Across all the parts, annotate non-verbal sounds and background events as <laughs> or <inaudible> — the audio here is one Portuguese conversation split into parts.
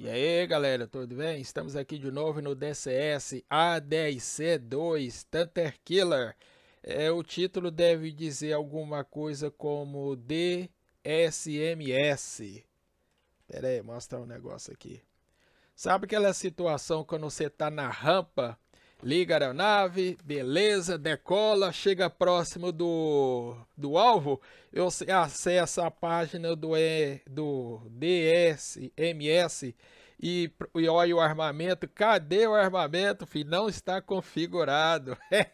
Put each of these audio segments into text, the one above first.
E aí, galera, tudo bem? Estamos aqui de novo no DCS A10C2 Tanter Killer. É, o título deve dizer alguma coisa como DSMS. Pera aí, mostrar um negócio aqui. Sabe aquela situação quando você tá na rampa liga a aeronave, beleza, decola, chega próximo do, do alvo, você acessa a página do, e, do DSMS e, e olha o armamento. Cadê o armamento? Filho? Não está configurado. <laughs>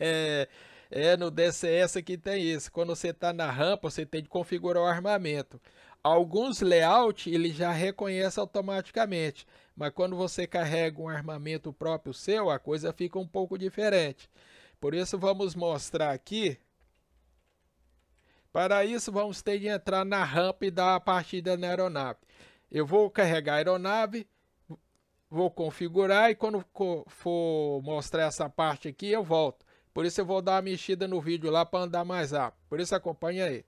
É, é no DCS que tem isso. Quando você está na rampa, você tem que configurar o armamento. Alguns layout ele já reconhece automaticamente, mas quando você carrega um armamento próprio seu, a coisa fica um pouco diferente. Por isso vamos mostrar aqui. Para isso vamos ter de entrar na rampa e dar a partida na aeronave. Eu vou carregar a aeronave, vou configurar e quando for mostrar essa parte aqui eu volto. Por isso eu vou dar uma mexida no vídeo lá para andar mais rápido. Por isso acompanha aí.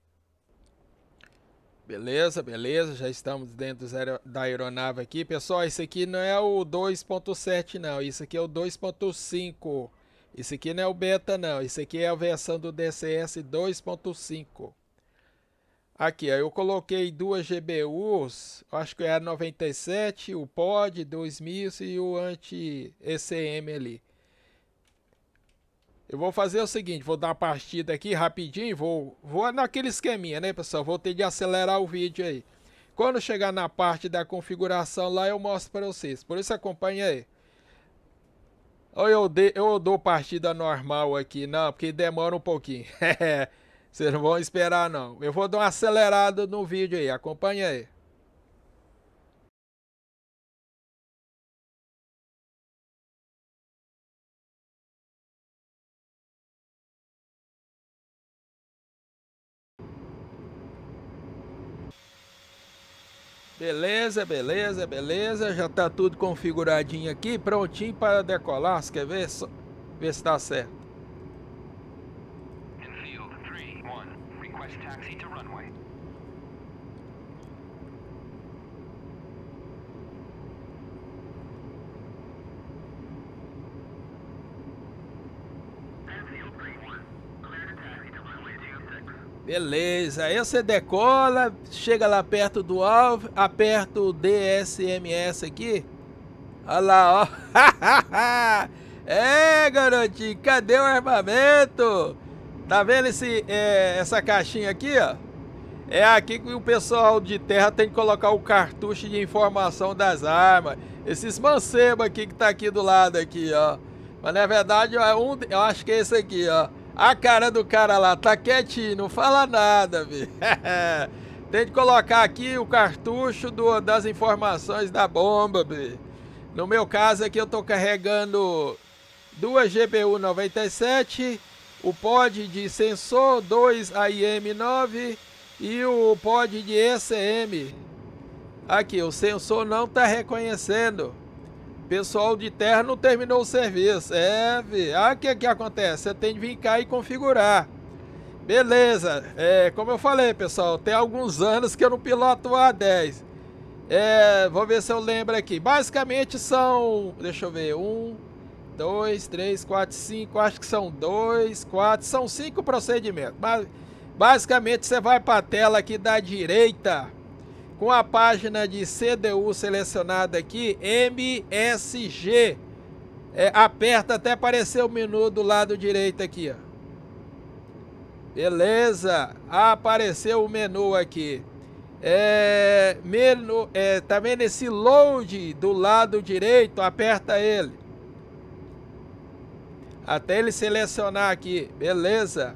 Beleza, beleza, já estamos dentro da aeronave aqui. Pessoal, esse aqui não é o 2.7 não, isso aqui é o 2.5. Esse aqui não é o beta não, isso aqui é a versão do DCS 2.5. Aqui, ó, eu coloquei duas GBUs, acho que é a 97, o POD 2000 e o anti-ECM ali. Eu vou fazer o seguinte, vou dar uma partida aqui rapidinho, vou, vou naquele esqueminha, né, pessoal? Vou ter de acelerar o vídeo aí. Quando chegar na parte da configuração lá, eu mostro para vocês. Por isso acompanha aí. Ou eu, de, eu dou partida normal aqui, não, porque demora um pouquinho. <laughs> Vocês não vão esperar, não. Eu vou dar uma acelerada no vídeo aí, acompanha aí. Beleza, beleza, beleza. Já tá tudo configuradinho aqui, prontinho para decolar. Você quer ver? Só, ver se tá certo. In field 3, 1. Request taxi to runway. Beleza, aí você decola, chega lá perto do alvo, aperta o DSMS aqui. Olha lá, ó. <laughs> é, garotinho, cadê o armamento? Tá vendo esse, é, essa caixinha aqui, ó? É aqui que o pessoal de terra tem que colocar o cartucho de informação das armas. Esses mancebos aqui que tá aqui do lado aqui, ó. Mas na verdade, é um, eu acho que é esse aqui, ó. A cara do cara lá tá quietinho, não fala nada, velho. <laughs> Tem que colocar aqui o cartucho do, das informações da bomba, velho. No meu caso aqui eu tô carregando duas GPU 97, o pod de sensor 2 AIM9 e o pod de ECM. Aqui, o sensor não tá reconhecendo. Pessoal de terra não terminou o serviço. É, Ah, o que, é que acontece? Você tem de vir cá e configurar. Beleza. É, como eu falei, pessoal, tem alguns anos que eu não piloto o A10. É, vou ver se eu lembro aqui. Basicamente são. Deixa eu ver. Um, dois, três, quatro, cinco. Acho que são dois, quatro. São cinco procedimentos. Basicamente, você vai para a tela aqui da direita com a página de CDU selecionada aqui, MSG. É, aperta até aparecer o menu do lado direito aqui, ó. Beleza, apareceu o menu aqui. É, menu, é, tá load do lado direito, aperta ele. Até ele selecionar aqui, beleza.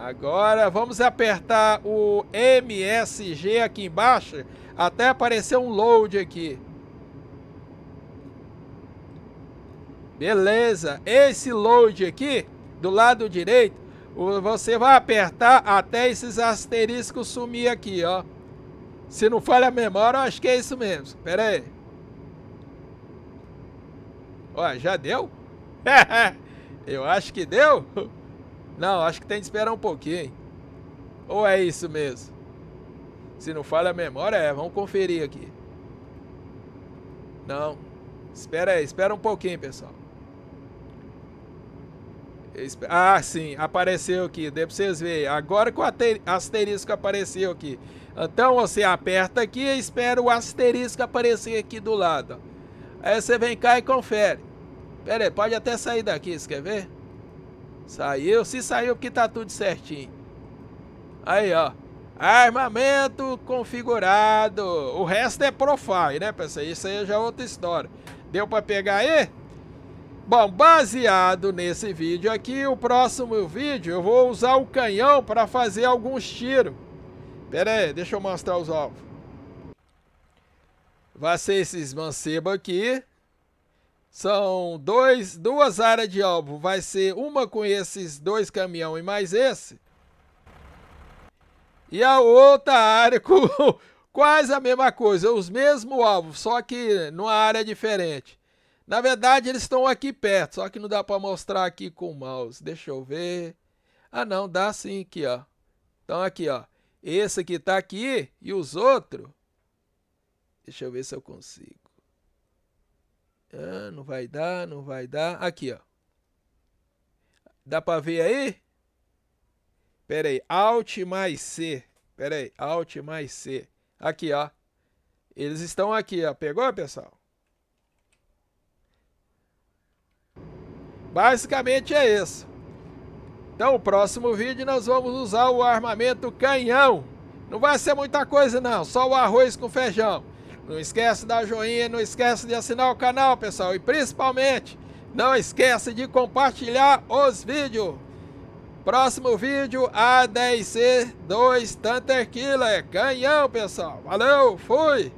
Agora vamos apertar o MSG aqui embaixo até aparecer um load aqui. Beleza, esse load aqui do lado direito, você vai apertar até esses asteriscos sumir aqui, ó. Se não falha a memória, eu acho que é isso mesmo. Pera aí. Ó, já deu? <laughs> eu acho que deu. Não, acho que tem que esperar um pouquinho. Ou é isso mesmo? Se não falha a memória, é. Vamos conferir aqui. Não. Espera aí, espera um pouquinho, pessoal. Ah, sim, apareceu aqui. Dê pra vocês verem. Agora que o asterisco apareceu aqui. Então você aperta aqui e espera o asterisco aparecer aqui do lado. Aí você vem cá e confere. Pera aí, pode até sair daqui, você quer ver? Saiu, se saiu porque tá tudo certinho. Aí, ó. Armamento configurado. O resto é profile, né, pessoal? Isso aí já é outra história. Deu para pegar aí? Bom, baseado nesse vídeo aqui, o próximo vídeo eu vou usar o canhão para fazer alguns tiros. Pera aí, deixa eu mostrar os ovos Vai ser esses mancebos aqui. São dois, duas áreas de alvo. Vai ser uma com esses dois caminhão e mais esse. E a outra área com <laughs> quase a mesma coisa, os mesmos alvos, só que numa área diferente. Na verdade, eles estão aqui perto, só que não dá para mostrar aqui com o mouse. Deixa eu ver. Ah, não, dá sim aqui, ó. Então aqui, ó. Esse aqui está aqui e os outros. Deixa eu ver se eu consigo. Ah, não vai dar, não vai dar. Aqui, ó. Dá pra ver aí? Pera aí. Alt mais C. Pera aí. Alt mais C. Aqui, ó. Eles estão aqui, ó. Pegou, pessoal? Basicamente é isso. Então, o próximo vídeo nós vamos usar o armamento canhão. Não vai ser muita coisa não, só o arroz com feijão. Não esquece de dar joinha, não esquece de assinar o canal, pessoal. E principalmente, não esquece de compartilhar os vídeos. Próximo vídeo, A10C 2 Tanter Killer. Canhão, pessoal. Valeu, fui!